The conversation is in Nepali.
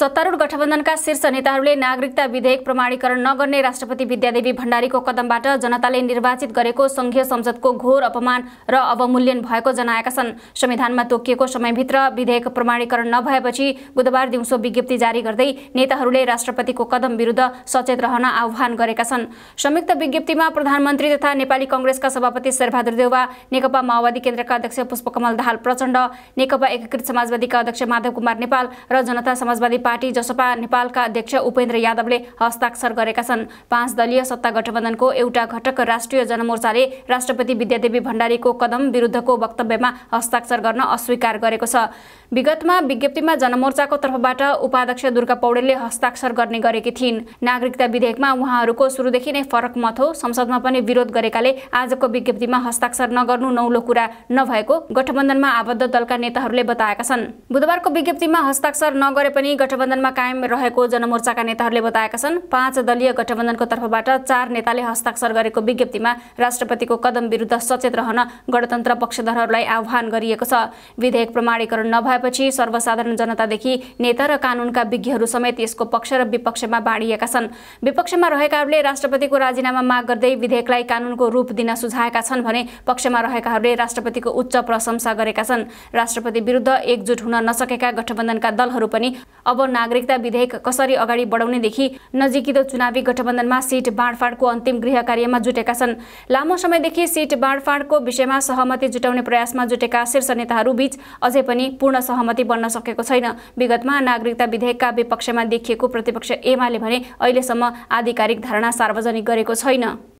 सत्तारूढ़ गठबन्धनका शीर्ष नेताहरूले नागरिकता विधेयक प्रमाणीकरण नगर्ने राष्ट्रपति विद्यादेवी भण्डारीको कदमबाट जनताले निर्वाचित गरेको संघीय संसदको घोर अपमान र अवमूल्यन भएको जनाएका छन् संविधानमा तोकिएको समयभित्र विधेयक प्रमाणीकरण नभएपछि बुधबार दिउँसो विज्ञप्ति जारी गर्दै नेताहरूले राष्ट्रपतिको कदम विरुद्ध सचेत रहन आह्वान गरेका छन् संयुक्त विज्ञप्तिमा प्रधानमन्त्री तथा नेपाली कङ्ग्रेसका सभापति शेरबहादुर देउवा नेकपा माओवादी केन्द्रका अध्यक्ष पुष्पकमल दाहाल प्रचण्ड नेकपा एकीकृत समाजवादीका अध्यक्ष माधव कुमार नेपाल र जनता समाजवादी पार्टी जसपा नेपालका अध्यक्ष उपेन्द्र यादवले हस्ताक्षर गरेका छन् पाँच दलीय सत्ता गठबन्धनको एउटा घटक राष्ट्रिय जनमोर्चाले राष्ट्रपति विद्यादेवी भण्डारीको कदम विरुद्धको वक्तव्यमा हस्ताक्षर गर्न अस्वीकार गरेको छ विगतमा विज्ञप्तिमा जनमोर्चाको तर्फबाट उपाध्यक्ष दुर्गा पौडेलले हस्ताक्षर गर्ने गरेकी थिइन् नागरिकता विधेयकमा उहाँहरूको सुरुदेखि नै फरक मत हो संसदमा पनि विरोध गरेकाले आजको विज्ञप्तिमा हस्ताक्षर नगर्नु नौलो कुरा नभएको गठबन्धनमा आबद्ध दलका नेताहरूले बताएका छन् बुधबारको विज्ञप्तिमा हस्ताक्षर नगरे पनि गठबन्धन गठबन्धनमा कायम रहेको जनमोर्चाका नेताहरूले बताएका छन् पाँच दलीय गठबन्धनको तर्फबाट चार नेताले हस्ताक्षर गरेको विज्ञप्तिमा राष्ट्रपतिको कदम विरुद्ध सचेत रहन गणतन्त्र पक्षधरहरूलाई आह्वान गरिएको छ विधेयक प्रमाणीकरण नभएपछि सर्वसाधारण जनतादेखि नेता र कानूनका विज्ञहरू समेत यसको पक्ष र विपक्षमा बाँडिएका छन् विपक्षमा रहेकाहरूले राष्ट्रपतिको राजीनामा माग गर्दै विधेयकलाई कानूनको रूप दिन सुझाएका छन् भने पक्षमा रहेकाहरूले राष्ट्रपतिको उच्च प्रशंसा गरेका छन् राष्ट्रपति विरुद्ध एकजुट हुन नसकेका गठबन्धनका दलहरू पनि अब नागरिकता विधेयक कसरी अगाडि बढाउनेदेखि नजिकिँदो चुनावी गठबन्धनमा सिट बाँडफाँडको अन्तिम गृह कार्यमा जुटेका छन् लामो समयदेखि सिट बाँडफाँडको विषयमा सहमति जुटाउने प्रयासमा जुटेका शीर्ष नेताहरू बीच अझै पनि पूर्ण सहमति बन्न सकेको छैन विगतमा नागरिकता विधेयकका विपक्षमा देखिएको प्रतिपक्ष एमाले भने अहिलेसम्म आधिकारिक धारणा सार्वजनिक गरेको छैन